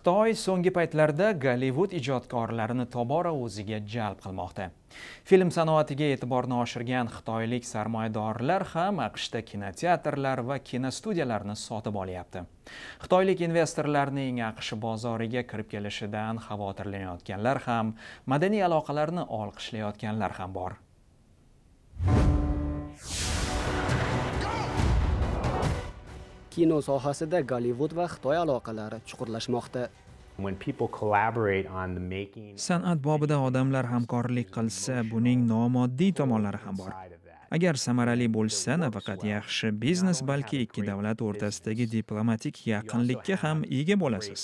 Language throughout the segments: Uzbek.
xitoy so'nggi paytlarda gollivud ijodkorlarini tobora o'ziga jalb qilmoqda film sanoatiga e'tiborni oshirgan xitoylik sarmoyadorlar ham aqshda kinoteatrlar va kinostudiyalarni sotib olyapti xitoylik investorlarning aqsh bozoriga kirib kelishidan xavotirlanayotganlar ham madaniy aloqalarni olqishlayotganlar ham bor kino sohasida Gollivud va Xitoy aloqalari chuqurlashmoqda. San'at bobida odamlar hamkorlik qilsa, buning nomoddiy tomonlari ham bor. Agar samarali bo'lsa, nafaqat yaxshi biznes, balki ikki davlat o'rtasidagi diplomatik yaqinlikka ham ega bo'lasiz.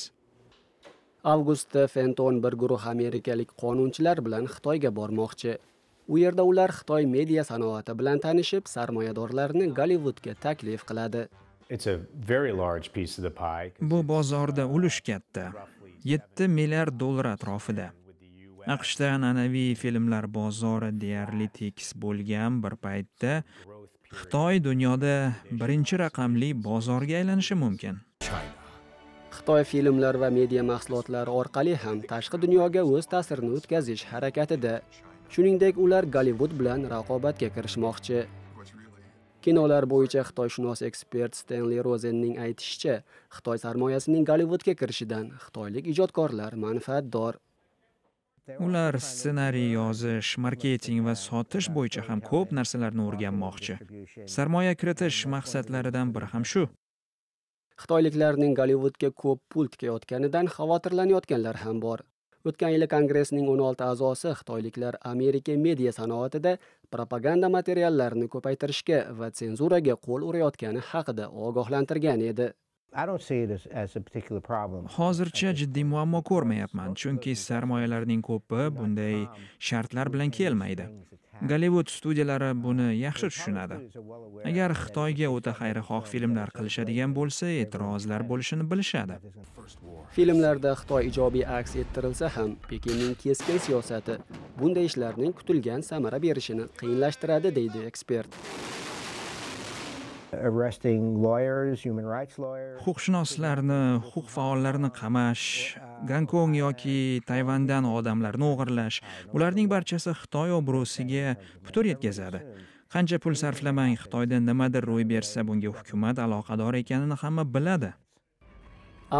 Avgustda Fenton bir guruh amerikalik qonunchilar bilan Xitoyga bormoqchi. u yerda ular xitoy media sanoati bilan tanishib sarmoyadorlarni gollivudga taklif qiladi bu bozorda ulush katta 7 milliard dollar atrofida aqshda an'anaviy filmlar bozori deyarli tekis bo'lgan bir paytda xitoy dunyoda birinchi raqamli bozorga aylanishi mumkin xitoy filmlar va media mahsulotlari orqali ham tashqi dunyoga o'z ta'sirini o'tkazish harakatida shuningdek ular gollivud bilan raqobatga kirishmoqchi kinolar bo'yicha xitoyshunos ekspert stenli rozenning aytishicha xitoy sarmoyasining gollivudga kirishidan xitoylik ijodkorlar manfaatdor ular ssenariy yozish marketing va sotish bo'yicha ham ko'p narsalarni o'rganmoqchi sarmoya kiritish maqsadlaridan biri ham shu xitoyliklarning gollivudga ko'p pul tikayotganidan xavotirlanayotganlar ham bor O'tgan yili Kongressning 16 a'zosi xitoyliklar Amerika media sanoatida propaganda materiallarini ko'paytirishga va senzuraga qo'l urayotgani haqida ogohlantirgan edi. hozircha jiddiy muammo ko'rmayapman chunki sarmoyalarning ko'pi bunday shartlar bilan kelmaydi gollivud studiyalari buni uh, yaxshi tushunadi agar xitoyga o'ta xayrixoh filmlar qilishadigan bo'lsa e'tirozlar bo'lishini bilishadi filmlarda xitoy ijobiy aks ettirilsa ham pekinning keskin siyosati bunday ishlarning kutilgan samara berishini qiyinlashtiradi deydi ekspert huquqshunoslarni huquq faollarini qamash gonkong yoki tayvandan odamlarni o'g'irlash bularning barchasi xitoy obro'siga putur yetkazadi qancha pul sarflamang xitoyda nimadir ro'y bersa bunga hukumat aloqador ekanini hamma biladi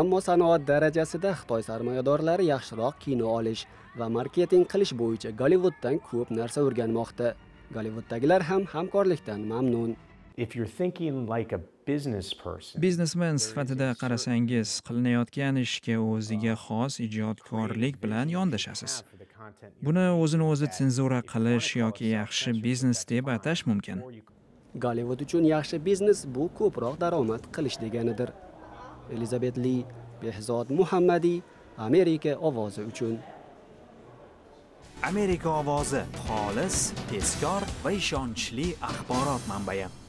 ammo sanoat darajasida xitoy sarmoyadorlari yaxshiroq kino olish va marketing qilish bo'yicha gollivuddan ko'p narsa o'rganmoqda gollivuddagilar ham hamkorlikdan mamnun biznesmen sifatida qarasangiz qilinayotgan ishga o'ziga uh, xos ijodkorlik bilan yondashasiz buni o'zini o'zi senzura qilish yoki yaxshi biznes deb atash mumkin gollivud uchun yaxshi biznes bu ko'proq daromad qilish deganidir elizabet li behzod muhammadiy amerika ovozi uchun amerika ovozi xolis tezkor va ishonchli axborot manbai